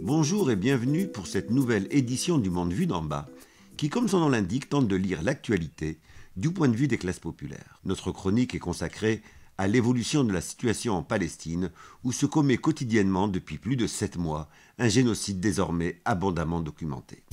Bonjour et bienvenue pour cette nouvelle édition du Monde Vu d'en bas, qui, comme son nom l'indique, tente de lire l'actualité du point de vue des classes populaires. Notre chronique est consacrée à l'évolution de la situation en Palestine, où se commet quotidiennement depuis plus de sept mois un génocide désormais abondamment documenté.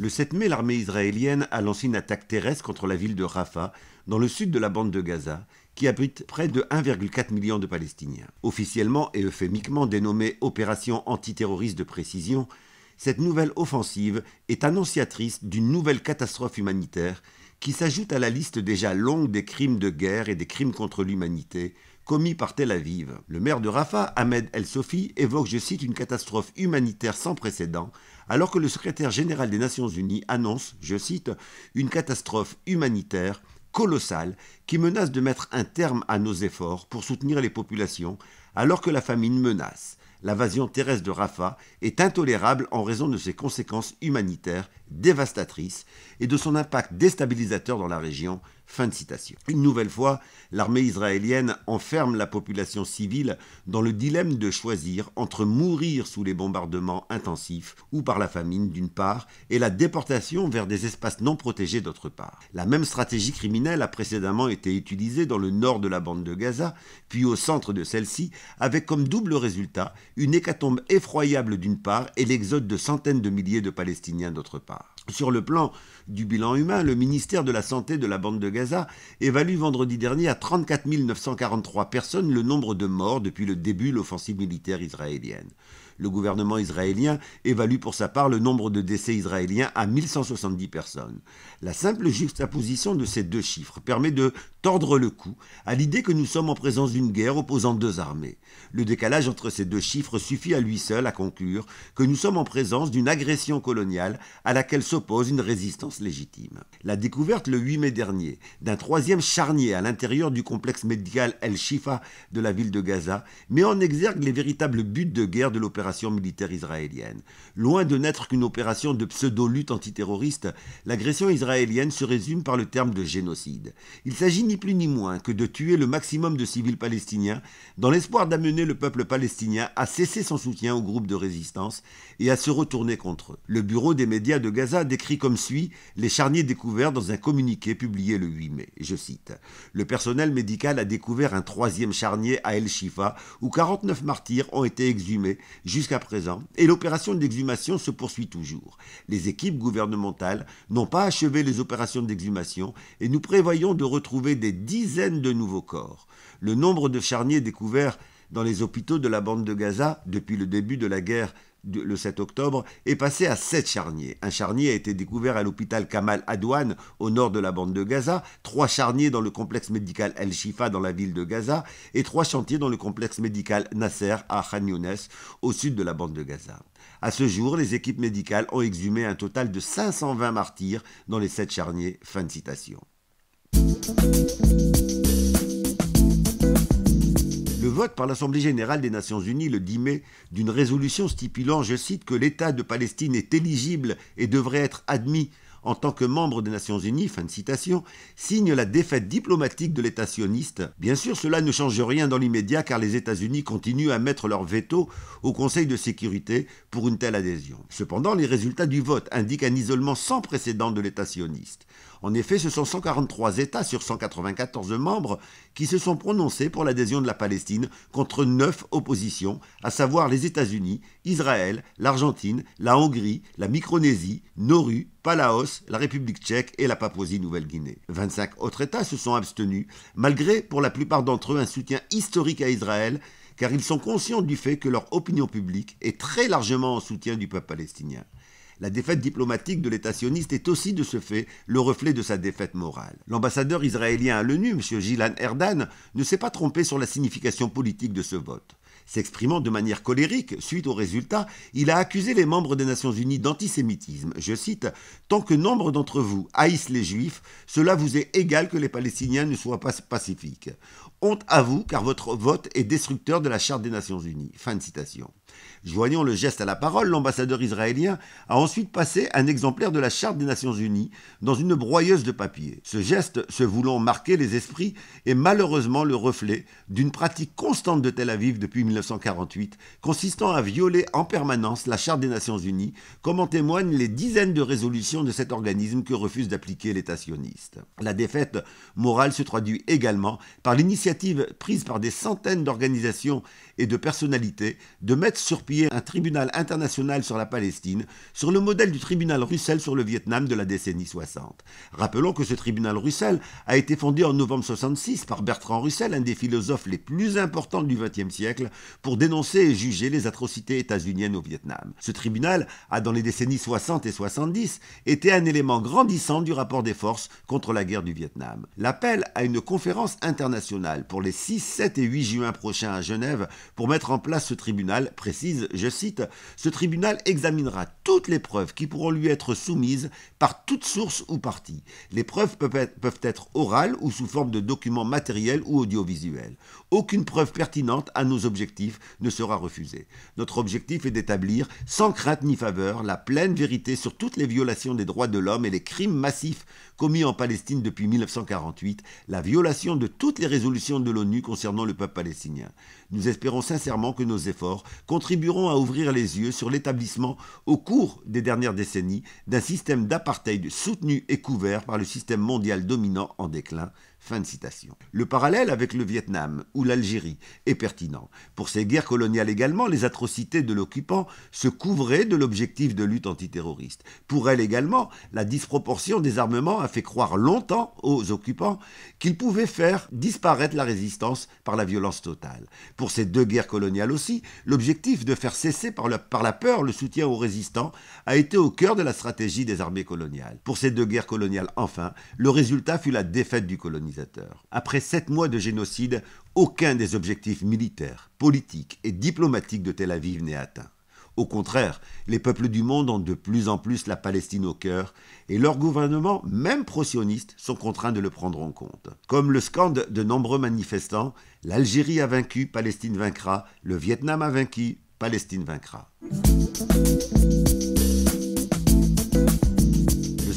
Le 7 mai, l'armée israélienne a lancé une attaque terrestre contre la ville de Rafah, dans le sud de la bande de Gaza, qui abrite près de 1,4 million de Palestiniens. Officiellement et euphémiquement dénommée Opération antiterroriste de précision, cette nouvelle offensive est annonciatrice d'une nouvelle catastrophe humanitaire qui s'ajoute à la liste déjà longue des crimes de guerre et des crimes contre l'humanité commis par Tel Aviv. Le maire de Rafah, Ahmed El-Sofi, évoque, je cite, une catastrophe humanitaire sans précédent alors que le secrétaire général des Nations Unies annonce, je cite, une catastrophe humanitaire colossale qui menace de mettre un terme à nos efforts pour soutenir les populations, alors que la famine menace. L'invasion terrestre de Rafah est intolérable en raison de ses conséquences humanitaires dévastatrices et de son impact déstabilisateur dans la région, Fin de citation. Une nouvelle fois, l'armée israélienne enferme la population civile dans le dilemme de choisir entre mourir sous les bombardements intensifs ou par la famine d'une part et la déportation vers des espaces non protégés d'autre part. La même stratégie criminelle a précédemment été utilisée dans le nord de la bande de Gaza, puis au centre de celle-ci, avec comme double résultat une hécatombe effroyable d'une part et l'exode de centaines de milliers de Palestiniens d'autre part. Sur le plan du bilan humain, le ministère de la Santé de la bande de Gaza évalue vendredi dernier à 34 943 personnes le nombre de morts depuis le début de l'offensive militaire israélienne. Le gouvernement israélien évalue pour sa part le nombre de décès israéliens à 1170 personnes. La simple juxtaposition de ces deux chiffres permet de tordre le cou à l'idée que nous sommes en présence d'une guerre opposant deux armées. Le décalage entre ces deux chiffres suffit à lui seul à conclure que nous sommes en présence d'une agression coloniale à laquelle s'oppose une résistance légitime. La découverte le 8 mai dernier d'un troisième charnier à l'intérieur du complexe médical El Shifa de la ville de Gaza met en exergue les véritables buts de guerre de l'opération l'opération militaire israélienne. Loin de n'être qu'une opération de pseudo-lutte antiterroriste, l'agression israélienne se résume par le terme de génocide. Il s'agit ni plus ni moins que de tuer le maximum de civils palestiniens dans l'espoir d'amener le peuple palestinien à cesser son soutien aux groupes de résistance et à se retourner contre eux. Le bureau des médias de Gaza décrit comme suit les charniers découverts dans un communiqué publié le 8 mai. Je cite Le personnel médical a découvert un troisième charnier à El Shifa où 49 martyrs ont été exhumés jusqu'à présent, et l'opération d'exhumation se poursuit toujours. Les équipes gouvernementales n'ont pas achevé les opérations d'exhumation et nous prévoyons de retrouver des dizaines de nouveaux corps. Le nombre de charniers découverts dans les hôpitaux de la bande de Gaza depuis le début de la guerre le 7 octobre, est passé à 7 charniers. Un charnier a été découvert à l'hôpital Kamal Adouane, au nord de la bande de Gaza, trois charniers dans le complexe médical El Shifa dans la ville de Gaza, et trois chantiers dans le complexe médical Nasser à Khan Younes, au sud de la bande de Gaza. À ce jour, les équipes médicales ont exhumé un total de 520 martyrs dans les 7 charniers. Fin de citation vote par l'Assemblée générale des Nations unies le 10 mai d'une résolution stipulant, je cite, que l'État de Palestine est éligible et devrait être admis en tant que membre des Nations Unies, fin de citation, signe la défaite diplomatique de l'État sioniste. Bien sûr, cela ne change rien dans l'immédiat car les États-Unis continuent à mettre leur veto au Conseil de sécurité pour une telle adhésion. Cependant, les résultats du vote indiquent un isolement sans précédent de l'État sioniste. En effet, ce sont 143 États sur 194 membres qui se sont prononcés pour l'adhésion de la Palestine contre neuf oppositions, à savoir les États-Unis, Israël, l'Argentine, la Hongrie, la Micronésie, Nauru, Palaos, la République tchèque et la Papouasie-Nouvelle-Guinée. 25 autres États se sont abstenus, malgré pour la plupart d'entre eux un soutien historique à Israël, car ils sont conscients du fait que leur opinion publique est très largement en soutien du peuple palestinien. La défaite diplomatique de l'État sioniste est aussi de ce fait le reflet de sa défaite morale. L'ambassadeur israélien à l'ONU, M. Gilan Erdan, ne s'est pas trompé sur la signification politique de ce vote. S'exprimant de manière colérique suite au résultat, il a accusé les membres des Nations Unies d'antisémitisme. Je cite Tant que nombre d'entre vous haïssent les Juifs, cela vous est égal que les Palestiniens ne soient pas pacifiques. Honte à vous, car votre vote est destructeur de la Charte des Nations Unies. Fin de citation. Joignant le geste à la parole, l'ambassadeur israélien a ensuite passé un exemplaire de la Charte des Nations Unies dans une broyeuse de papier. Ce geste, se voulant marquer les esprits, est malheureusement le reflet d'une pratique constante de Tel Aviv depuis 1948, consistant à violer en permanence la Charte des Nations Unies, comme en témoignent les dizaines de résolutions de cet organisme que refuse d'appliquer l'État sioniste. La défaite morale se traduit également par l'initiative prise par des centaines d'organisations et de personnalités de mettre surpiller un tribunal international sur la Palestine, sur le modèle du tribunal Russell sur le Vietnam de la décennie 60. Rappelons que ce tribunal Russell a été fondé en novembre 66 par Bertrand Russell, un des philosophes les plus importants du XXe siècle, pour dénoncer et juger les atrocités états-uniennes au Vietnam. Ce tribunal a, dans les décennies 60 et 70, été un élément grandissant du rapport des forces contre la guerre du Vietnam. L'appel à une conférence internationale pour les 6, 7 et 8 juin prochains à Genève pour mettre en place ce tribunal je cite, Ce tribunal examinera toutes les preuves qui pourront lui être soumises par toute source ou partie. Les preuves peuvent être orales ou sous forme de documents matériels ou audiovisuels. Aucune preuve pertinente à nos objectifs ne sera refusée. Notre objectif est d'établir, sans crainte ni faveur, la pleine vérité sur toutes les violations des droits de l'homme et les crimes massifs commis en Palestine depuis 1948, la violation de toutes les résolutions de l'ONU concernant le peuple palestinien. Nous espérons sincèrement que nos efforts contribueront à ouvrir les yeux sur l'établissement, au cours des dernières décennies, d'un système d'apartheid soutenu et couvert par le système mondial dominant en déclin. Fin de citation. Le parallèle avec le Vietnam ou l'Algérie est pertinent. Pour ces guerres coloniales également, les atrocités de l'occupant se couvraient de l'objectif de lutte antiterroriste. Pour elle également, la disproportion des armements a fait croire longtemps aux occupants qu'ils pouvaient faire disparaître la résistance par la violence totale. Pour ces deux guerres coloniales aussi, l'objectif de faire cesser par la, par la peur le soutien aux résistants a été au cœur de la stratégie des armées coloniales. Pour ces deux guerres coloniales enfin, le résultat fut la défaite du colonial. Après sept mois de génocide, aucun des objectifs militaires, politiques et diplomatiques de Tel Aviv n'est atteint. Au contraire, les peuples du monde ont de plus en plus la Palestine au cœur et leurs gouvernements, même pro-sionistes, sont contraints de le prendre en compte. Comme le scande de nombreux manifestants, l'Algérie a vaincu, Palestine vaincra, le Vietnam a vaincu, Palestine vaincra